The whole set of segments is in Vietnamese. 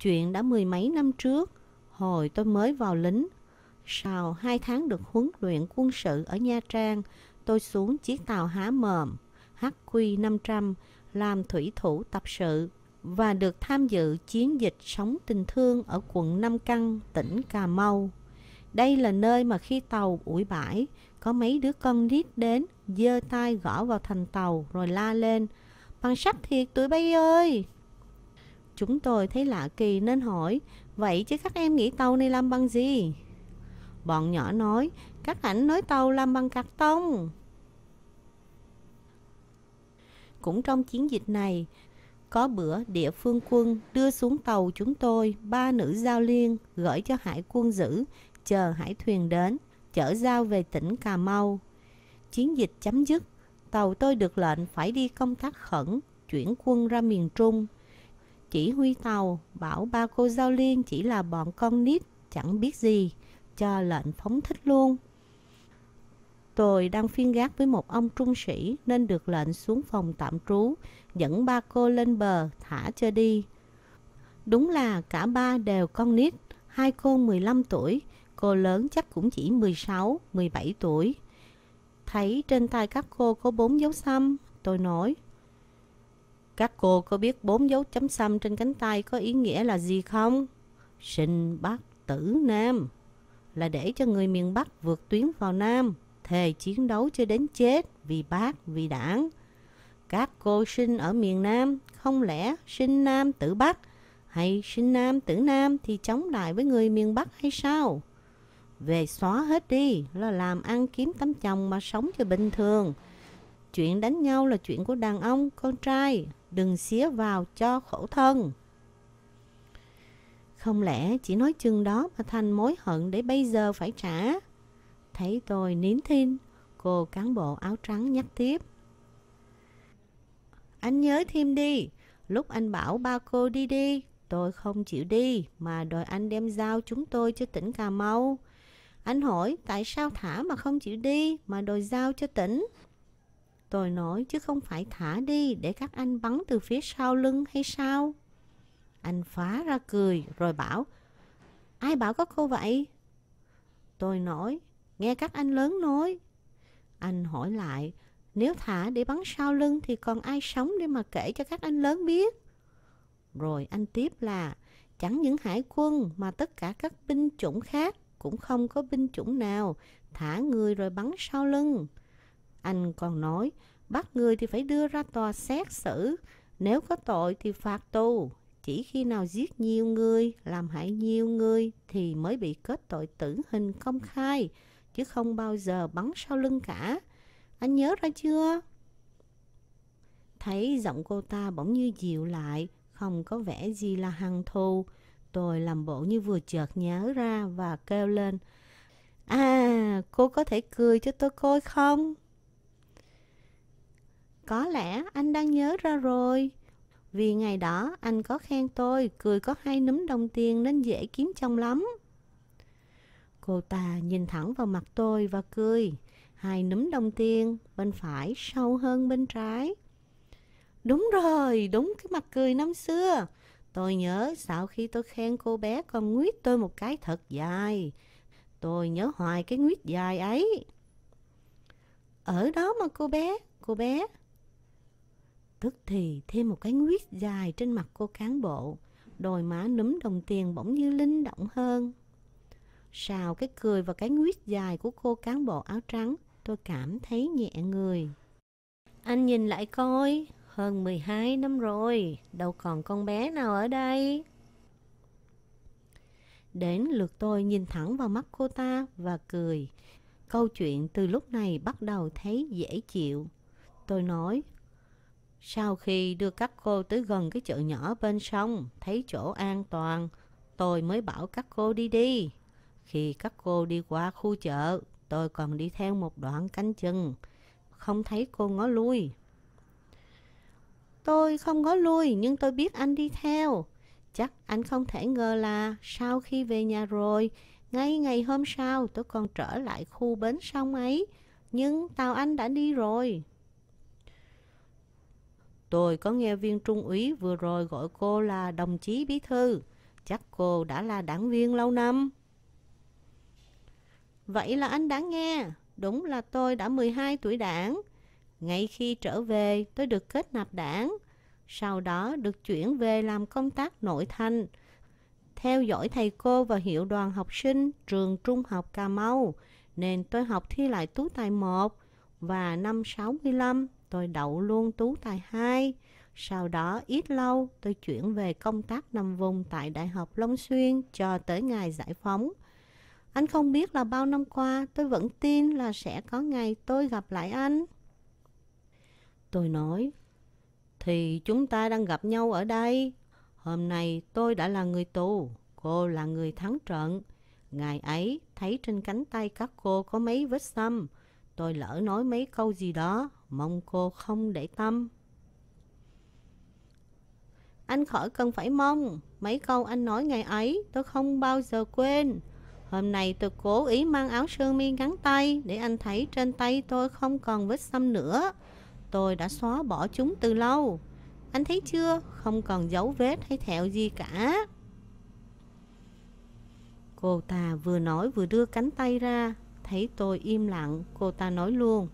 Chuyện đã mười mấy năm trước, hồi tôi mới vào lính. Sau hai tháng được huấn luyện quân sự ở Nha Trang, tôi xuống chiếc tàu há mồm HQ500 làm thủy thủ tập sự và được tham dự chiến dịch sống tình thương ở quận Nam Căn, tỉnh Cà Mau. Đây là nơi mà khi tàu ủi bãi, có mấy đứa con nít đến, giơ tay gõ vào thành tàu rồi la lên. Bằng sắt thiệt tụi bay ơi! Chúng tôi thấy lạ kỳ nên hỏi Vậy chứ các em nghĩ tàu này làm bằng gì? Bọn nhỏ nói Các ảnh nói tàu làm bằng cạc tông Cũng trong chiến dịch này Có bữa địa phương quân đưa xuống tàu chúng tôi Ba nữ giao liên gửi cho hải quân giữ Chờ hải thuyền đến Chở giao về tỉnh Cà Mau Chiến dịch chấm dứt Tàu tôi được lệnh phải đi công tác khẩn Chuyển quân ra miền Trung chỉ huy tàu bảo ba cô giao liên chỉ là bọn con nít chẳng biết gì cho lệnh phóng thích luôn tôi đang phiên gác với một ông trung sĩ nên được lệnh xuống phòng tạm trú dẫn ba cô lên bờ thả cho đi đúng là cả ba đều con nít hai cô 15 tuổi cô lớn chắc cũng chỉ 16, 17 tuổi thấy trên tay các cô có bốn dấu xăm tôi nói các cô có biết bốn dấu chấm xăm trên cánh tay có ý nghĩa là gì không? Sinh Bắc tử Nam là để cho người miền Bắc vượt tuyến vào Nam, thề chiến đấu cho đến chết vì bác, vì đảng. Các cô sinh ở miền Nam, không lẽ sinh Nam tử Bắc hay sinh Nam tử Nam thì chống lại với người miền Bắc hay sao? Về xóa hết đi là làm ăn kiếm tấm chồng mà sống cho bình thường. Chuyện đánh nhau là chuyện của đàn ông, con trai đừng xía vào cho khổ thân. Không lẽ chỉ nói chừng đó mà Thành mối hận để bây giờ phải trả? Thấy tôi nín thinh, cô cán bộ áo trắng nhắc tiếp. Anh nhớ thêm đi, lúc anh bảo ba cô đi đi, tôi không chịu đi mà đòi anh đem giao chúng tôi cho tỉnh Cà Mau. Anh hỏi tại sao thả mà không chịu đi mà đòi giao cho tỉnh? Tôi nói chứ không phải thả đi để các anh bắn từ phía sau lưng hay sao? Anh phá ra cười rồi bảo Ai bảo có cô vậy? Tôi nói Nghe các anh lớn nói Anh hỏi lại Nếu thả để bắn sau lưng thì còn ai sống để mà kể cho các anh lớn biết Rồi anh tiếp là Chẳng những hải quân mà tất cả các binh chủng khác Cũng không có binh chủng nào Thả người rồi bắn sau lưng anh còn nói, bắt người thì phải đưa ra tòa xét xử, nếu có tội thì phạt tù. Chỉ khi nào giết nhiều người, làm hại nhiều người thì mới bị kết tội tử hình công khai, chứ không bao giờ bắn sau lưng cả. Anh nhớ ra chưa? Thấy giọng cô ta bỗng như dịu lại, không có vẻ gì là hằng thù. Tôi làm bộ như vừa chợt nhớ ra và kêu lên. À, cô có thể cười cho tôi coi không? Có lẽ anh đang nhớ ra rồi. Vì ngày đó anh có khen tôi cười có hai núm đồng tiền nên dễ kiếm chồng lắm. Cô ta nhìn thẳng vào mặt tôi và cười. Hai núm đồng tiền, bên phải sâu hơn bên trái. Đúng rồi, đúng cái mặt cười năm xưa. Tôi nhớ sau khi tôi khen cô bé còn nguyết tôi một cái thật dài. Tôi nhớ hoài cái nguyết dài ấy. Ở đó mà cô bé, cô bé, tức thì thêm một cái nguyết dài trên mặt cô cán bộ, đôi má núm đồng tiền bỗng như linh động hơn. Sào cái cười và cái nguyết dài của cô cán bộ áo trắng, tôi cảm thấy nhẹ người. Anh nhìn lại coi, hơn 12 năm rồi, đâu còn con bé nào ở đây. Đến lượt tôi nhìn thẳng vào mắt cô ta và cười. Câu chuyện từ lúc này bắt đầu thấy dễ chịu. Tôi nói, sau khi đưa các cô tới gần cái chợ nhỏ bên sông, thấy chỗ an toàn, tôi mới bảo các cô đi đi. Khi các cô đi qua khu chợ, tôi còn đi theo một đoạn cánh chừng, không thấy cô ngó lui. Tôi không ngó lui, nhưng tôi biết anh đi theo. Chắc anh không thể ngờ là sau khi về nhà rồi, ngay ngày hôm sau tôi còn trở lại khu bến sông ấy, nhưng tàu anh đã đi rồi. Tôi có nghe viên trung úy vừa rồi gọi cô là đồng chí bí thư. Chắc cô đã là đảng viên lâu năm. Vậy là anh đã nghe. Đúng là tôi đã 12 tuổi đảng. Ngay khi trở về, tôi được kết nạp đảng. Sau đó được chuyển về làm công tác nội thành. Theo dõi thầy cô và hiệu đoàn học sinh trường trung học Cà Mau, nên tôi học thi lại tú tài 1 và năm 65 tôi đậu luôn tú tài 2. Sau đó ít lâu tôi chuyển về công tác nằm vùng tại Đại học Long Xuyên cho tới ngày giải phóng. Anh không biết là bao năm qua tôi vẫn tin là sẽ có ngày tôi gặp lại anh. Tôi nói, thì chúng ta đang gặp nhau ở đây. Hôm nay tôi đã là người tù, cô là người thắng trận. Ngày ấy, thấy trên cánh tay các cô có mấy vết xăm. Tôi lỡ nói mấy câu gì đó, mong cô không để tâm. Anh khỏi cần phải mong, mấy câu anh nói ngày ấy tôi không bao giờ quên. Hôm nay tôi cố ý mang áo sơ mi ngắn tay để anh thấy trên tay tôi không còn vết xăm nữa. Tôi đã xóa bỏ chúng từ lâu. Anh thấy chưa, không còn dấu vết hay thẹo gì cả. Cô ta vừa nói vừa đưa cánh tay ra Thấy tôi im lặng Cô ta nói luôn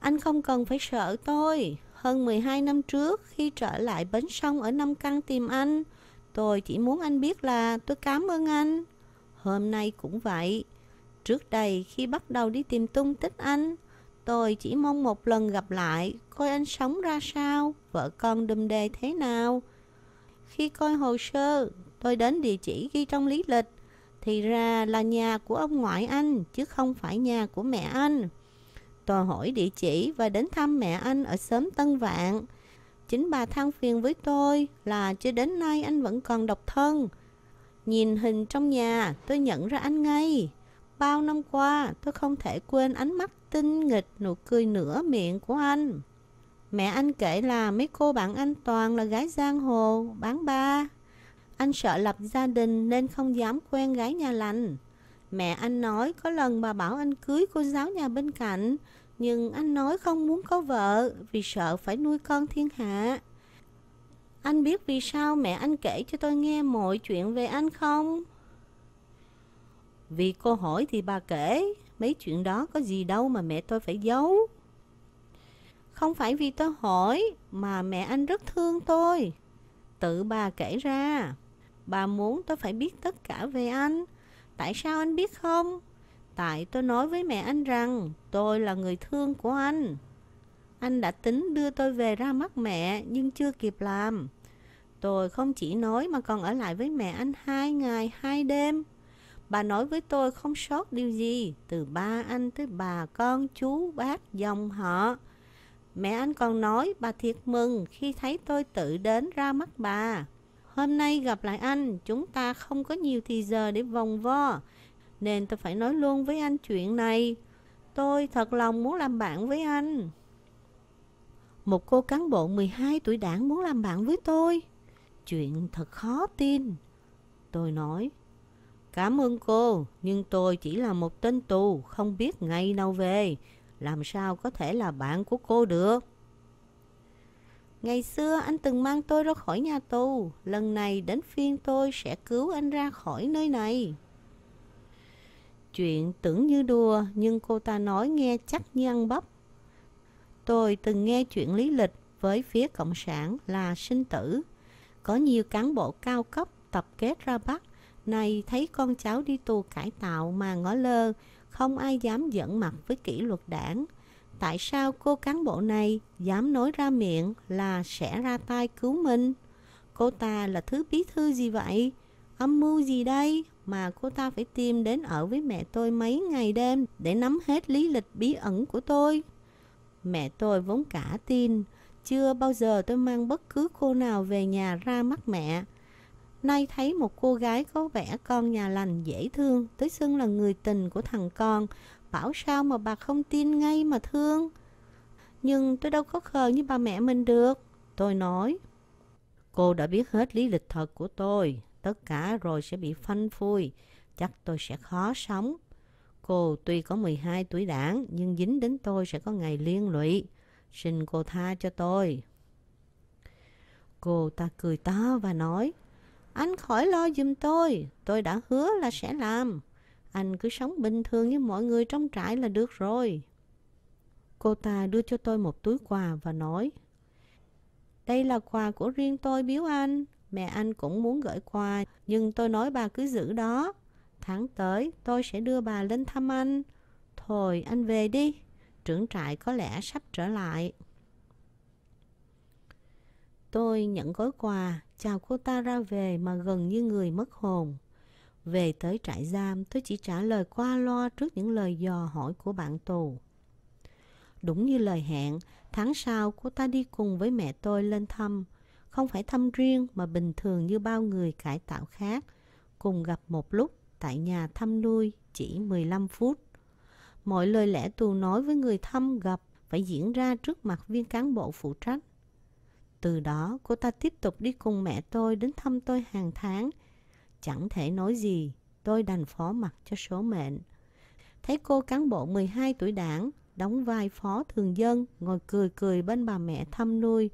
anh không cần phải sợ tôi. Hơn 12 năm trước, khi trở lại bến sông ở Nam Căn tìm anh, tôi chỉ muốn anh biết là tôi cảm ơn anh. Hôm nay cũng vậy. Trước đây, khi bắt đầu đi tìm tung tích anh, tôi chỉ mong một lần gặp lại, coi anh sống ra sao, vợ con đùm đề thế nào. Khi coi hồ sơ, tôi đến địa chỉ ghi trong lý lịch, thì ra là nhà của ông ngoại anh, chứ không phải nhà của mẹ anh đòi hỏi địa chỉ và đến thăm mẹ anh ở xóm Tân Vạn. Chính bà than phiền với tôi là cho đến nay anh vẫn còn độc thân. Nhìn hình trong nhà, tôi nhận ra anh ngay. Bao năm qua, tôi không thể quên ánh mắt tinh nghịch nụ cười nửa miệng của anh. Mẹ anh kể là mấy cô bạn anh toàn là gái giang hồ, bán ba. Anh sợ lập gia đình nên không dám quen gái nhà lành. Mẹ anh nói có lần bà bảo anh cưới cô giáo nhà bên cạnh nhưng anh nói không muốn có vợ vì sợ phải nuôi con thiên hạ. Anh biết vì sao mẹ anh kể cho tôi nghe mọi chuyện về anh không? Vì cô hỏi thì bà kể, mấy chuyện đó có gì đâu mà mẹ tôi phải giấu. Không phải vì tôi hỏi mà mẹ anh rất thương tôi. Tự bà kể ra, bà muốn tôi phải biết tất cả về anh. Tại sao anh biết không? tại tôi nói với mẹ anh rằng tôi là người thương của anh. Anh đã tính đưa tôi về ra mắt mẹ nhưng chưa kịp làm. Tôi không chỉ nói mà còn ở lại với mẹ anh hai ngày, hai đêm. Bà nói với tôi không sót điều gì, từ ba anh tới bà, con, chú, bác, dòng họ. Mẹ anh còn nói bà thiệt mừng khi thấy tôi tự đến ra mắt bà. Hôm nay gặp lại anh, chúng ta không có nhiều thì giờ để vòng vo nên tôi phải nói luôn với anh chuyện này. Tôi thật lòng muốn làm bạn với anh. Một cô cán bộ 12 tuổi đảng muốn làm bạn với tôi. Chuyện thật khó tin. Tôi nói, cảm ơn cô, nhưng tôi chỉ là một tên tù, không biết ngày nào về. Làm sao có thể là bạn của cô được? Ngày xưa anh từng mang tôi ra khỏi nhà tù Lần này đến phiên tôi sẽ cứu anh ra khỏi nơi này Chuyện tưởng như đùa nhưng cô ta nói nghe chắc như ăn bắp. Tôi từng nghe chuyện lý lịch với phía Cộng sản là sinh tử. Có nhiều cán bộ cao cấp tập kết ra Bắc, này thấy con cháu đi tù cải tạo mà ngó lơ, không ai dám dẫn mặt với kỷ luật đảng. Tại sao cô cán bộ này dám nói ra miệng là sẽ ra tay cứu mình? Cô ta là thứ bí thư gì vậy? Âm mưu gì đây? mà cô ta phải tìm đến ở với mẹ tôi mấy ngày đêm để nắm hết lý lịch bí ẩn của tôi. Mẹ tôi vốn cả tin, chưa bao giờ tôi mang bất cứ cô nào về nhà ra mắt mẹ. Nay thấy một cô gái có vẻ con nhà lành dễ thương, tới xưng là người tình của thằng con, bảo sao mà bà không tin ngay mà thương. Nhưng tôi đâu có khờ như bà mẹ mình được, tôi nói. Cô đã biết hết lý lịch thật của tôi, tất cả rồi sẽ bị phanh phui, chắc tôi sẽ khó sống. Cô tuy có 12 tuổi đảng, nhưng dính đến tôi sẽ có ngày liên lụy. Xin cô tha cho tôi. Cô ta cười to và nói, Anh khỏi lo giùm tôi, tôi đã hứa là sẽ làm. Anh cứ sống bình thường như mọi người trong trại là được rồi. Cô ta đưa cho tôi một túi quà và nói, Đây là quà của riêng tôi biếu anh. Mẹ anh cũng muốn gửi quà Nhưng tôi nói bà cứ giữ đó Tháng tới tôi sẽ đưa bà lên thăm anh Thôi anh về đi Trưởng trại có lẽ sắp trở lại Tôi nhận gói quà Chào cô ta ra về mà gần như người mất hồn Về tới trại giam tôi chỉ trả lời qua loa trước những lời dò hỏi của bạn tù Đúng như lời hẹn Tháng sau cô ta đi cùng với mẹ tôi lên thăm không phải thăm riêng mà bình thường như bao người cải tạo khác, cùng gặp một lúc tại nhà thăm nuôi chỉ 15 phút. Mọi lời lẽ tù nói với người thăm gặp phải diễn ra trước mặt viên cán bộ phụ trách. Từ đó, cô ta tiếp tục đi cùng mẹ tôi đến thăm tôi hàng tháng. Chẳng thể nói gì, tôi đành phó mặt cho số mệnh. Thấy cô cán bộ 12 tuổi đảng, đóng vai phó thường dân, ngồi cười cười bên bà mẹ thăm nuôi,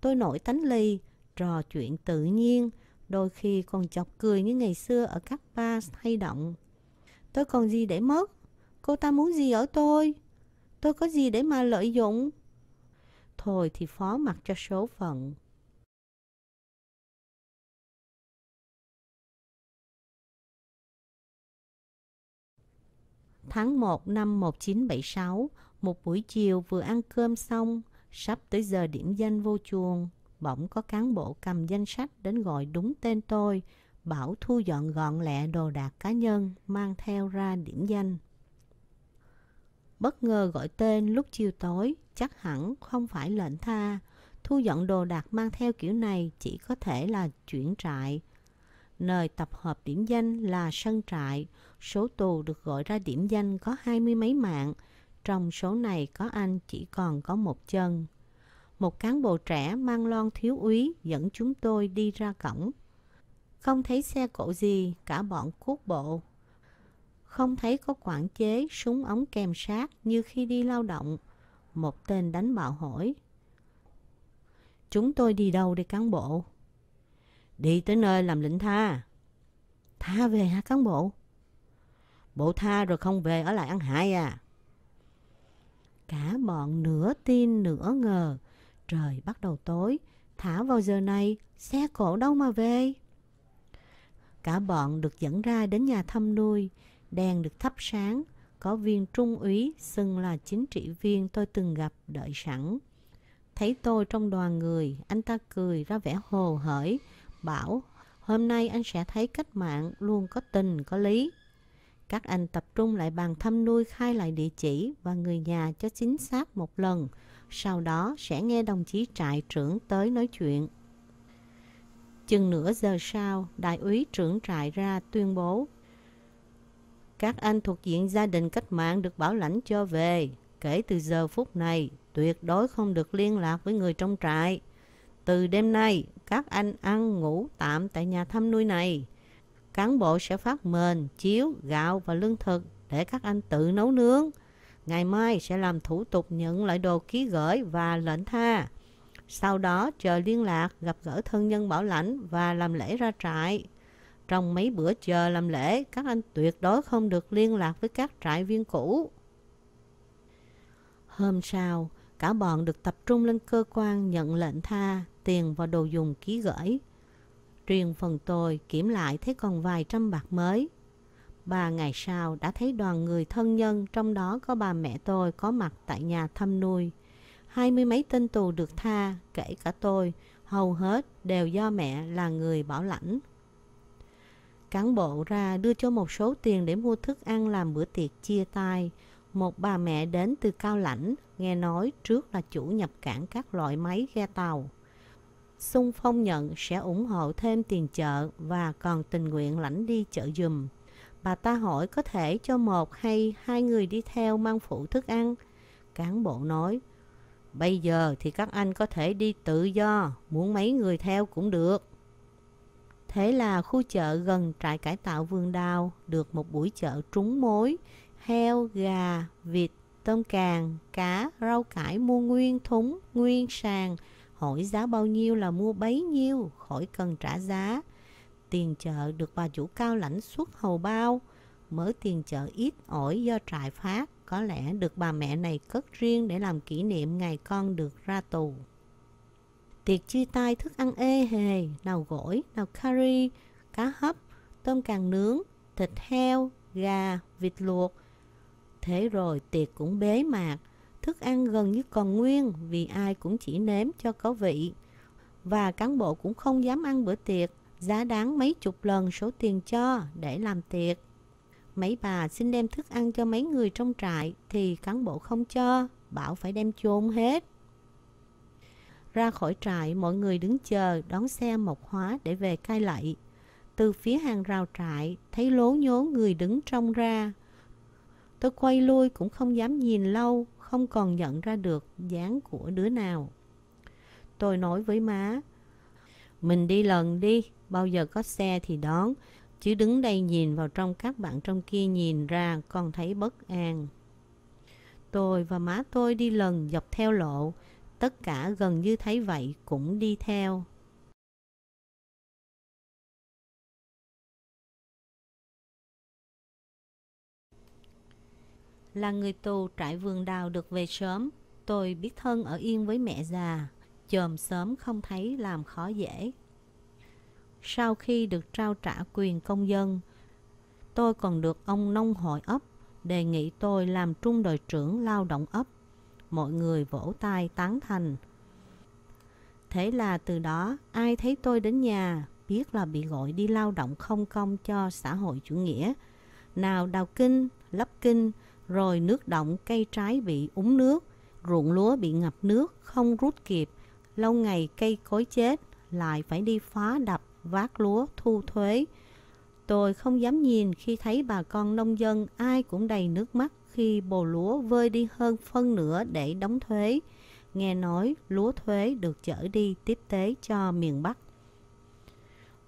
Tôi nổi tánh lì, trò chuyện tự nhiên, đôi khi còn chọc cười như ngày xưa ở các ba hay động. Tôi còn gì để mất? Cô ta muốn gì ở tôi? Tôi có gì để mà lợi dụng? Thôi thì phó mặc cho số phận. Tháng 1 năm 1976, một buổi chiều vừa ăn cơm xong, Sắp tới giờ điểm danh vô chuông, bỗng có cán bộ cầm danh sách đến gọi đúng tên tôi, bảo thu dọn gọn lẹ đồ đạc cá nhân, mang theo ra điểm danh. Bất ngờ gọi tên lúc chiều tối, chắc hẳn không phải lệnh tha. Thu dọn đồ đạc mang theo kiểu này chỉ có thể là chuyển trại. Nơi tập hợp điểm danh là sân trại, số tù được gọi ra điểm danh có hai mươi mấy mạng, trong số này có anh chỉ còn có một chân. Một cán bộ trẻ mang lon thiếu úy dẫn chúng tôi đi ra cổng. Không thấy xe cộ gì, cả bọn cuốc bộ. Không thấy có quản chế, súng ống kèm sát như khi đi lao động. Một tên đánh bạo hỏi. Chúng tôi đi đâu đi cán bộ? Đi tới nơi làm lĩnh tha. Tha về hả cán bộ? Bộ tha rồi không về ở lại ăn hại à? Cả bọn nửa tin nửa ngờ. Trời bắt đầu tối, thả vào giờ này xe cổ đâu mà về. Cả bọn được dẫn ra đến nhà thăm nuôi, đèn được thắp sáng, có viên trung úy xưng là chính trị viên tôi từng gặp đợi sẵn. Thấy tôi trong đoàn người, anh ta cười ra vẻ hồ hởi, bảo hôm nay anh sẽ thấy cách mạng luôn có tình có lý. Các anh tập trung lại bàn thăm nuôi khai lại địa chỉ và người nhà cho chính xác một lần. Sau đó sẽ nghe đồng chí trại trưởng tới nói chuyện. Chừng nửa giờ sau, đại úy trưởng trại ra tuyên bố. Các anh thuộc diện gia đình cách mạng được bảo lãnh cho về. Kể từ giờ phút này, tuyệt đối không được liên lạc với người trong trại. Từ đêm nay, các anh ăn ngủ tạm tại nhà thăm nuôi này. Cán bộ sẽ phát mền, chiếu, gạo và lương thực để các anh tự nấu nướng. Ngày mai sẽ làm thủ tục nhận lại đồ ký gửi và lệnh tha. Sau đó chờ liên lạc, gặp gỡ thân nhân bảo lãnh và làm lễ ra trại. Trong mấy bữa chờ làm lễ, các anh tuyệt đối không được liên lạc với các trại viên cũ. Hôm sau, cả bọn được tập trung lên cơ quan nhận lệnh tha, tiền và đồ dùng ký gửi truyền phần tôi kiểm lại thấy còn vài trăm bạc mới. Ba ngày sau đã thấy đoàn người thân nhân trong đó có bà mẹ tôi có mặt tại nhà thăm nuôi. Hai mươi mấy tên tù được tha, kể cả tôi, hầu hết đều do mẹ là người bảo lãnh. Cán bộ ra đưa cho một số tiền để mua thức ăn làm bữa tiệc chia tay. Một bà mẹ đến từ Cao Lãnh, nghe nói trước là chủ nhập cảng các loại máy ghe tàu. Xung phong nhận sẽ ủng hộ thêm tiền chợ và còn tình nguyện lãnh đi chợ dùm. Bà ta hỏi có thể cho một hay hai người đi theo mang phụ thức ăn. Cán bộ nói, bây giờ thì các anh có thể đi tự do, muốn mấy người theo cũng được. Thế là khu chợ gần trại cải tạo vườn đào được một buổi chợ trúng mối, heo, gà, vịt, tôm càng, cá, rau cải mua nguyên, thúng, nguyên, sàng, hỏi giá bao nhiêu là mua bấy nhiêu, khỏi cần trả giá. Tiền chợ được bà chủ cao lãnh suốt hầu bao, mở tiền chợ ít ỏi do trại phát, có lẽ được bà mẹ này cất riêng để làm kỷ niệm ngày con được ra tù. Tiệc chia tay thức ăn ê hề, nào gỏi, nào curry, cá hấp, tôm càng nướng, thịt heo, gà, vịt luộc. Thế rồi tiệc cũng bế mạc, Thức ăn gần như còn nguyên vì ai cũng chỉ nếm cho có vị. Và cán bộ cũng không dám ăn bữa tiệc, giá đáng mấy chục lần số tiền cho để làm tiệc. Mấy bà xin đem thức ăn cho mấy người trong trại thì cán bộ không cho, bảo phải đem chôn hết. Ra khỏi trại, mọi người đứng chờ đón xe Mộc Hóa để về cai lậy. Từ phía hàng rào trại, thấy lố nhố người đứng trong ra. Tôi quay lui cũng không dám nhìn lâu, không còn nhận ra được dáng của đứa nào. Tôi nói với má, mình đi lần đi, bao giờ có xe thì đón, chứ đứng đây nhìn vào trong các bạn trong kia nhìn ra còn thấy bất an. Tôi và má tôi đi lần dọc theo lộ, tất cả gần như thấy vậy cũng đi theo. là người tù trại vườn đào được về sớm. Tôi biết thân ở yên với mẹ già, chồm sớm không thấy làm khó dễ. Sau khi được trao trả quyền công dân, tôi còn được ông nông hội ấp đề nghị tôi làm trung đội trưởng lao động ấp. Mọi người vỗ tay tán thành. Thế là từ đó ai thấy tôi đến nhà biết là bị gọi đi lao động không công cho xã hội chủ nghĩa. Nào đào kinh, lắp kinh, rồi nước động cây trái bị úng nước, ruộng lúa bị ngập nước, không rút kịp, lâu ngày cây cối chết, lại phải đi phá đập, vác lúa, thu thuế. Tôi không dám nhìn khi thấy bà con nông dân ai cũng đầy nước mắt khi bồ lúa vơi đi hơn phân nửa để đóng thuế. Nghe nói lúa thuế được chở đi tiếp tế cho miền Bắc.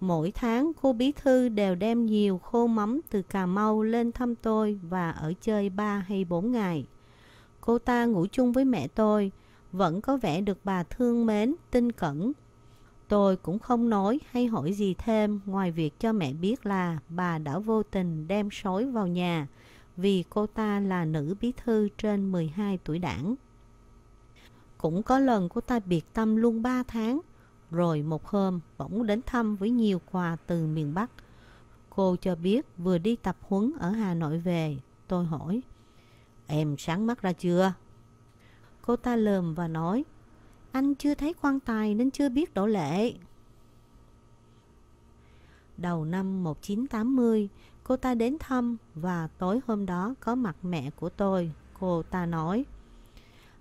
Mỗi tháng cô bí thư đều đem nhiều khô mắm từ Cà Mau lên thăm tôi và ở chơi 3 hay 4 ngày. Cô ta ngủ chung với mẹ tôi, vẫn có vẻ được bà thương mến, tin cẩn. Tôi cũng không nói hay hỏi gì thêm ngoài việc cho mẹ biết là bà đã vô tình đem sói vào nhà vì cô ta là nữ bí thư trên 12 tuổi đảng. Cũng có lần cô ta biệt tâm luôn 3 tháng rồi một hôm, bỗng đến thăm với nhiều quà từ miền Bắc. Cô cho biết vừa đi tập huấn ở Hà Nội về. Tôi hỏi, em sáng mắt ra chưa? Cô ta lờm và nói, anh chưa thấy quan tài nên chưa biết đổ lệ. Đầu năm 1980, cô ta đến thăm và tối hôm đó có mặt mẹ của tôi. Cô ta nói,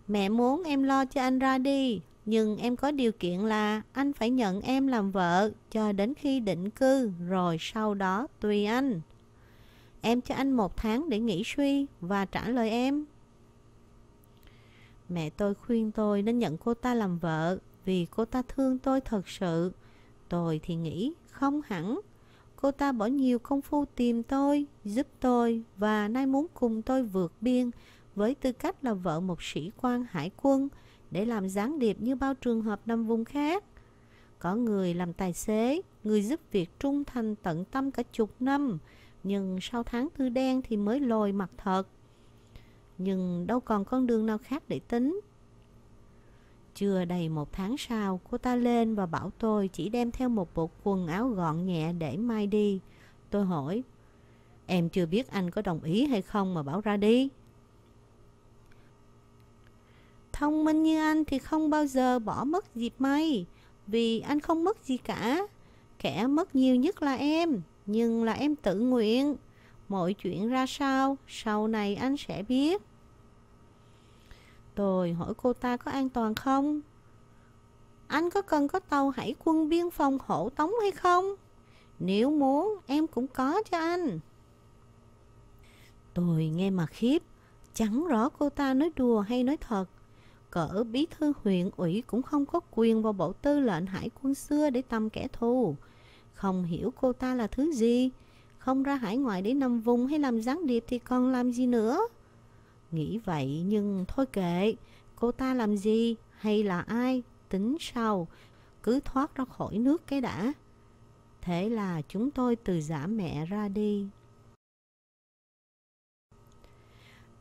mẹ muốn em lo cho anh ra đi, nhưng em có điều kiện là anh phải nhận em làm vợ cho đến khi định cư rồi sau đó tùy anh. Em cho anh một tháng để nghĩ suy và trả lời em. Mẹ tôi khuyên tôi nên nhận cô ta làm vợ vì cô ta thương tôi thật sự. Tôi thì nghĩ không hẳn. Cô ta bỏ nhiều công phu tìm tôi, giúp tôi và nay muốn cùng tôi vượt biên với tư cách là vợ một sĩ quan hải quân để làm gián điệp như bao trường hợp năm vùng khác. Có người làm tài xế, người giúp việc trung thành tận tâm cả chục năm, nhưng sau tháng tư đen thì mới lồi mặt thật. Nhưng đâu còn con đường nào khác để tính. Chưa đầy một tháng sau, cô ta lên và bảo tôi chỉ đem theo một bộ quần áo gọn nhẹ để mai đi. Tôi hỏi, em chưa biết anh có đồng ý hay không mà bảo ra đi. Thông minh như anh thì không bao giờ bỏ mất dịp may Vì anh không mất gì cả Kẻ mất nhiều nhất là em Nhưng là em tự nguyện Mọi chuyện ra sao Sau này anh sẽ biết Tôi hỏi cô ta có an toàn không Anh có cần có tàu hải quân biên phòng hộ tống hay không Nếu muốn em cũng có cho anh Tôi nghe mà khiếp Chẳng rõ cô ta nói đùa hay nói thật cỡ bí thư huyện ủy cũng không có quyền vào bộ tư lệnh hải quân xưa để tầm kẻ thù. Không hiểu cô ta là thứ gì, không ra hải ngoại để nằm vùng hay làm gián điệp thì còn làm gì nữa. Nghĩ vậy nhưng thôi kệ, cô ta làm gì hay là ai, tính sau, cứ thoát ra khỏi nước cái đã. Thế là chúng tôi từ giả mẹ ra đi.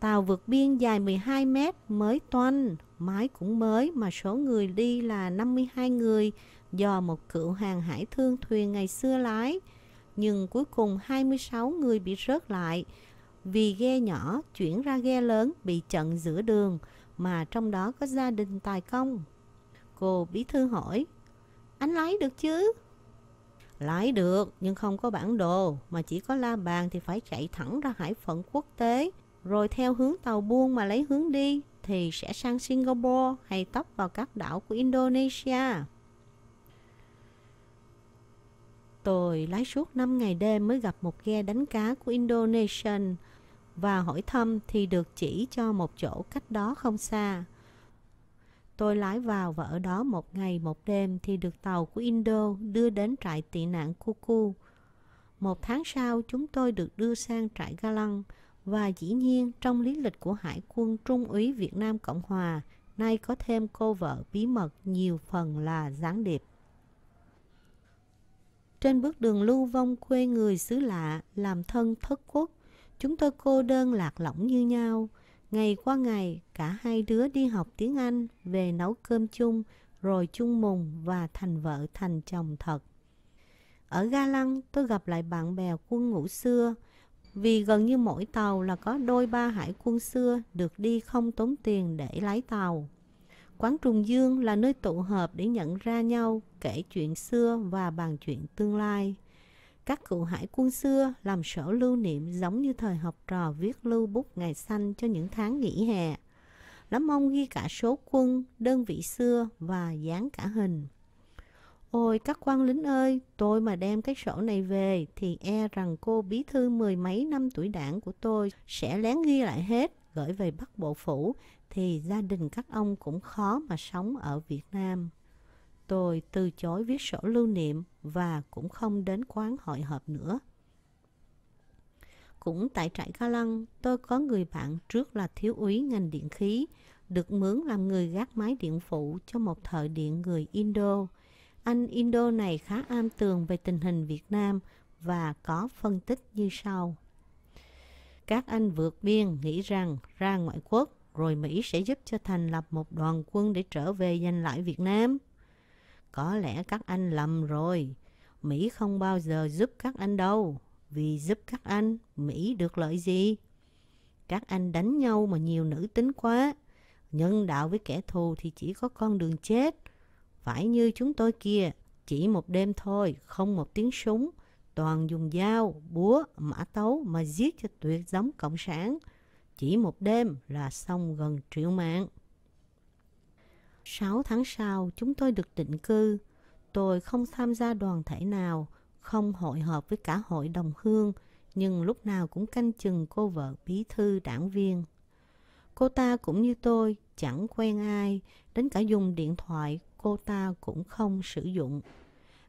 Tàu vượt biên dài 12 mét mới toanh, mái cũng mới mà số người đi là 52 người do một cựu hàng hải thương thuyền ngày xưa lái. Nhưng cuối cùng 26 người bị rớt lại vì ghe nhỏ chuyển ra ghe lớn bị chặn giữa đường mà trong đó có gia đình tài công. Cô bí thư hỏi, anh lái được chứ? Lái được nhưng không có bản đồ mà chỉ có la bàn thì phải chạy thẳng ra hải phận quốc tế rồi theo hướng tàu buôn mà lấy hướng đi thì sẽ sang Singapore hay tấp vào các đảo của Indonesia. Tôi lái suốt 5 ngày đêm mới gặp một ghe đánh cá của Indonesia và hỏi thăm thì được chỉ cho một chỗ cách đó không xa. Tôi lái vào và ở đó một ngày một đêm thì được tàu của Indo đưa đến trại tị nạn Kuku. Một tháng sau chúng tôi được đưa sang trại Galang, và dĩ nhiên, trong lý lịch của Hải quân Trung úy Việt Nam Cộng Hòa, nay có thêm cô vợ bí mật nhiều phần là gián điệp. Trên bước đường lưu vong quê người xứ lạ, làm thân thất quốc, chúng tôi cô đơn lạc lõng như nhau. Ngày qua ngày, cả hai đứa đi học tiếng Anh, về nấu cơm chung, rồi chung mùng và thành vợ thành chồng thật. Ở Ga Lăng, tôi gặp lại bạn bè quân ngũ xưa, vì gần như mỗi tàu là có đôi ba hải quân xưa được đi không tốn tiền để lái tàu. Quán Trùng Dương là nơi tụ hợp để nhận ra nhau, kể chuyện xưa và bàn chuyện tương lai. Các cựu hải quân xưa làm sổ lưu niệm giống như thời học trò viết lưu bút ngày xanh cho những tháng nghỉ hè. Lắm ông ghi cả số quân, đơn vị xưa và dán cả hình. Ôi các quan lính ơi, tôi mà đem cái sổ này về thì e rằng cô bí thư mười mấy năm tuổi đảng của tôi sẽ lén ghi lại hết, gửi về Bắc Bộ Phủ, thì gia đình các ông cũng khó mà sống ở Việt Nam. Tôi từ chối viết sổ lưu niệm và cũng không đến quán hội họp nữa. Cũng tại trại Ca Lăng, tôi có người bạn trước là thiếu úy ngành điện khí, được mướn làm người gác mái điện phụ cho một thợ điện người Indo, anh Indo này khá am tường về tình hình Việt Nam và có phân tích như sau. Các anh vượt biên nghĩ rằng ra ngoại quốc rồi Mỹ sẽ giúp cho thành lập một đoàn quân để trở về giành lại Việt Nam. Có lẽ các anh lầm rồi. Mỹ không bao giờ giúp các anh đâu. Vì giúp các anh, Mỹ được lợi gì? Các anh đánh nhau mà nhiều nữ tính quá. Nhân đạo với kẻ thù thì chỉ có con đường chết phải như chúng tôi kia, chỉ một đêm thôi, không một tiếng súng, toàn dùng dao, búa, mã tấu mà giết cho tuyệt giống cộng sản. Chỉ một đêm là xong gần triệu mạng. 6 tháng sau, chúng tôi được định cư. Tôi không tham gia đoàn thể nào, không hội họp với cả hội đồng hương, nhưng lúc nào cũng canh chừng cô vợ bí thư đảng viên. Cô ta cũng như tôi, chẳng quen ai, đến cả dùng điện thoại cô ta cũng không sử dụng.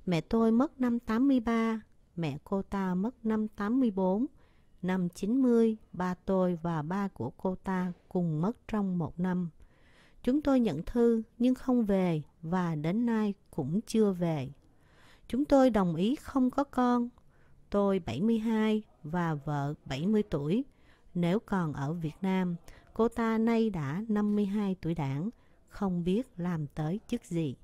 Mẹ tôi mất năm 83, mẹ cô ta mất năm 84, năm 90, ba tôi và ba của cô ta cùng mất trong một năm. Chúng tôi nhận thư nhưng không về và đến nay cũng chưa về. Chúng tôi đồng ý không có con. Tôi 72 và vợ 70 tuổi. Nếu còn ở Việt Nam, cô ta nay đã 52 tuổi đảng không biết làm tới chức gì.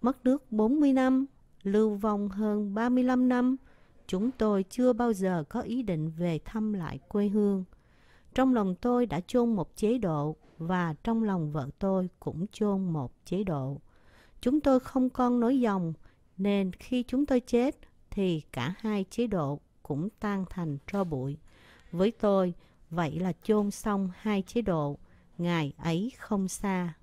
Mất nước 40 năm, lưu vong hơn 35 năm, chúng tôi chưa bao giờ có ý định về thăm lại quê hương. Trong lòng tôi đã chôn một chế độ và trong lòng vợ tôi cũng chôn một chế độ. Chúng tôi không con nối dòng nên khi chúng tôi chết thì cả hai chế độ cũng tan thành tro bụi. Với tôi, vậy là chôn xong hai chế độ Ngài ấy không xa.